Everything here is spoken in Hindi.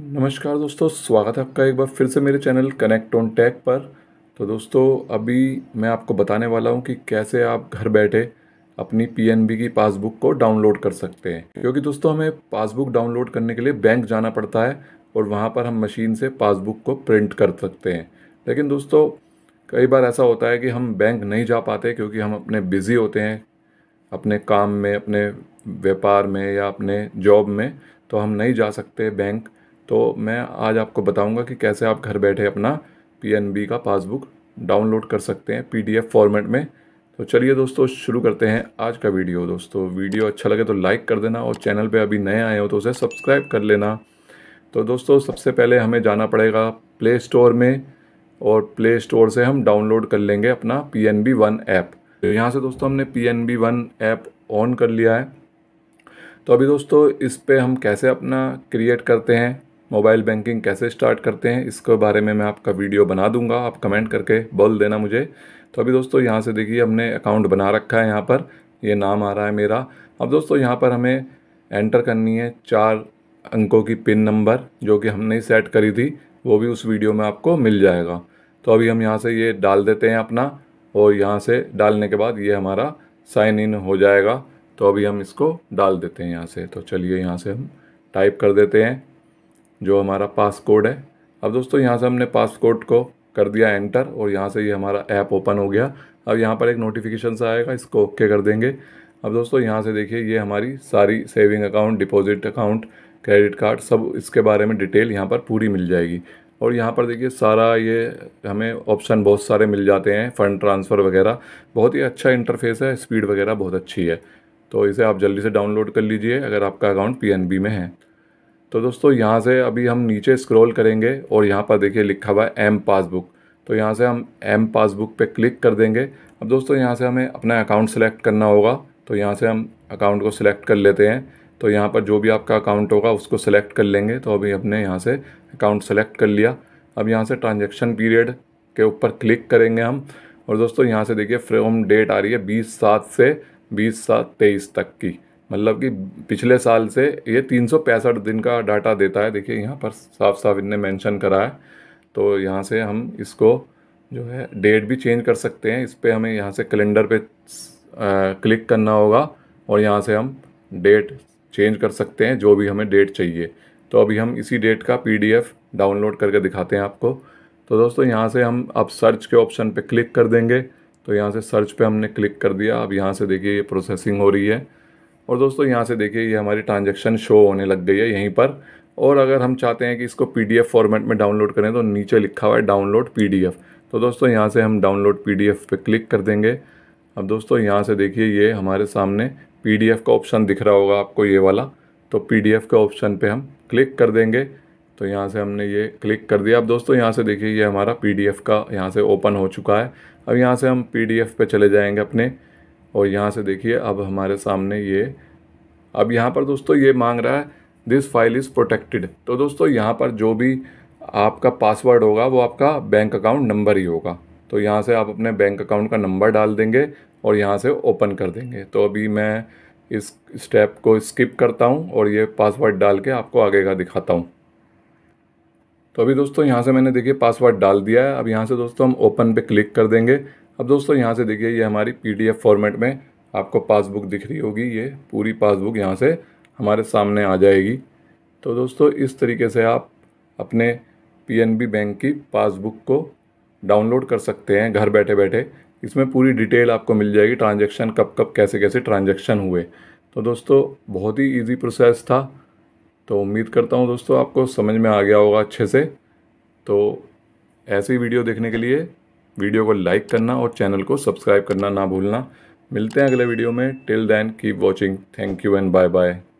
नमस्कार दोस्तों स्वागत है आपका एक बार फिर से मेरे चैनल कनेक्ट ऑन टैक पर तो दोस्तों अभी मैं आपको बताने वाला हूं कि कैसे आप घर बैठे अपनी पीएनबी की पासबुक को डाउनलोड कर सकते हैं क्योंकि दोस्तों हमें पासबुक डाउनलोड करने के लिए बैंक जाना पड़ता है और वहां पर हम मशीन से पासबुक को प्रिंट कर सकते हैं लेकिन दोस्तों कई बार ऐसा होता है कि हम बैंक नहीं जा पाते क्योंकि हम अपने बिज़ी होते हैं अपने काम में अपने व्यापार में या अपने जॉब में तो हम नहीं जा सकते बैंक तो मैं आज आपको बताऊंगा कि कैसे आप घर बैठे अपना पीएनबी का पासबुक डाउनलोड कर सकते हैं पीडीएफ फॉर्मेट में तो चलिए दोस्तों शुरू करते हैं आज का वीडियो दोस्तों वीडियो अच्छा लगे तो लाइक कर देना और चैनल पे अभी नए आए हो तो उसे सब्सक्राइब कर लेना तो दोस्तों सबसे पहले हमें जाना पड़ेगा प्ले स्टोर में और प्ले स्टोर से हम डाउनलोड कर लेंगे अपना P N B one app तो यहाँ से दोस्तों हमने P N B one app on कर लिया है तो अभी दोस्तों इस पर हम कैसे अपना क्रिएट करते हैं मोबाइल बैंकिंग कैसे स्टार्ट करते हैं इसके बारे में मैं आपका वीडियो बना दूंगा आप कमेंट करके बोल देना मुझे तो अभी दोस्तों यहाँ से देखिए हमने अकाउंट बना रखा है यहाँ पर ये नाम आ रहा है मेरा अब दोस्तों यहाँ पर हमें एंटर करनी है चार अंकों की पिन नंबर जो कि हमने सेट करी थी वो भी उस वीडियो में आपको मिल जाएगा तो अभी हम यहाँ से ये डाल देते हैं अपना और यहाँ से डालने के बाद ये हमारा साइन इन हो जाएगा तो अभी हम इसको डाल देते हैं यहाँ से तो चलिए यहाँ से हम टाइप कर देते हैं जो हमारा पास कोड है अब दोस्तों यहाँ से हमने पास कोड को कर दिया एंटर और यहाँ से ये यह हमारा ऐप ओपन हो गया अब यहाँ पर एक नोटिफिकेशन सा आएगा इसको ओके कर देंगे अब दोस्तों यहाँ से देखिए ये हमारी सारी saving account deposit account credit card सब इसके बारे में डिटेल यहाँ पर पूरी मिल जाएगी और यहाँ पर देखिए सारा ये हमें ऑप्शन बहुत सारे मिल जाते हैं फ़ंड ट्रांसफ़र वगैरह बहुत ही अच्छा इंटरफेस है स्पीड वगैरह बहुत अच्छी है तो इसे आप जल्दी से डाउनलोड कर लीजिए अगर आपका अकाउंट पी में है तो दोस्तों यहाँ से अभी हम नीचे स्क्रॉल करेंगे और यहाँ पर देखिए लिखा हुआ है एम पासबुक तो यहाँ से हम एम पासबुक पे क्लिक कर देंगे अब दोस्तों यहाँ से हमें अपना अकाउंट सेलेक्ट करना होगा तो यहाँ से हम अकाउंट को सिलेक्ट कर लेते हैं तो यहाँ पर जो भी आपका अकाउंट होगा उसको सेलेक्ट कर लेंगे तो अभी हमने यहाँ से अकाउंट सेलेक्ट कर लिया अब यहाँ से ट्रांजेक्शन पीरियड के ऊपर क्लिक करेंगे हम और दोस्तों यहाँ से देखिए फ्रॉम डेट आ रही है बीस सात से बीस सात तेईस तक की मतलब कि पिछले साल से ये तीन दिन का डाटा देता है देखिए यहाँ पर साफ साफ इनने मेंशन करा है तो यहाँ से हम इसको जो है डेट भी चेंज कर सकते हैं इस पर हमें यहाँ से कैलेंडर पे क्लिक करना होगा और यहाँ से हम डेट चेंज कर सकते हैं जो भी हमें डेट चाहिए तो अभी हम इसी डेट का पीडीएफ डाउनलोड करके दिखाते हैं आपको तो दोस्तों यहाँ से हम अब सर्च के ऑप्शन पे क्लिक कर देंगे तो यहाँ से सर्च पे हमने क्लिक कर दिया अब यहाँ से देखिए ये प्रोसेसिंग हो रही है और दोस्तों यहाँ से देखिए ये हमारी ट्रांजेक्शन शो होने लग गई है यहीं पर और अगर हम चाहते हैं कि इसको पी फॉर्मेट में डाउनलोड करें तो नीचे लिखा हुआ है डाउनलोड पी तो दोस्तों यहाँ से हम डाउनलोड पी पे क्लिक कर देंगे अब दोस्तों यहाँ से देखिए ये हमारे सामने पी का ऑप्शन दिख रहा होगा आपको ये वाला तो पी के ऑप्शन पर हम क्लिक कर देंगे तो यहाँ से हमने ये क्लिक कर दिया अब दोस्तों यहाँ से देखिए ये हमारा पी का यहाँ से ओपन हो चुका है अब यहाँ से हम पी पे चले जाएंगे अपने और यहाँ से देखिए अब हमारे सामने ये अब यहाँ पर दोस्तों ये मांग रहा है दिस फाइल इज़ प्रोटेक्टेड तो दोस्तों यहाँ पर जो भी आपका पासवर्ड होगा वो आपका बैंक अकाउंट नंबर ही होगा तो यहाँ से आप अपने बैंक अकाउंट का नंबर डाल देंगे और यहाँ से ओपन कर देंगे तो अभी मैं इस स्टेप को स्किप करता हूँ और ये पासवर्ड डाल के आपको आगे का दिखाता हूँ तो अभी दोस्तों यहाँ से मैंने देखिए पासवर्ड डाल दिया है अब यहाँ से दोस्तों हम ओपन पे क्लिक कर देंगे अब दोस्तों यहाँ से देखिए ये हमारी पी फॉर्मेट में आपको पासबुक दिख रही होगी ये पूरी पासबुक यहाँ से हमारे सामने आ जाएगी तो दोस्तों इस तरीके से आप अपने पीएनबी बैंक की पासबुक को डाउनलोड कर सकते हैं घर बैठे बैठे इसमें पूरी डिटेल आपको मिल जाएगी ट्रांजैक्शन कब कब कैसे कैसे ट्रांजैक्शन हुए तो दोस्तों बहुत ही इजी प्रोसेस था तो उम्मीद करता हूँ दोस्तों आपको समझ में आ गया होगा अच्छे से तो ऐसी वीडियो देखने के लिए वीडियो को लाइक करना और चैनल को सब्सक्राइब करना ना भूलना मिलते हैं अगले वीडियो में till then keep watching thank you and bye bye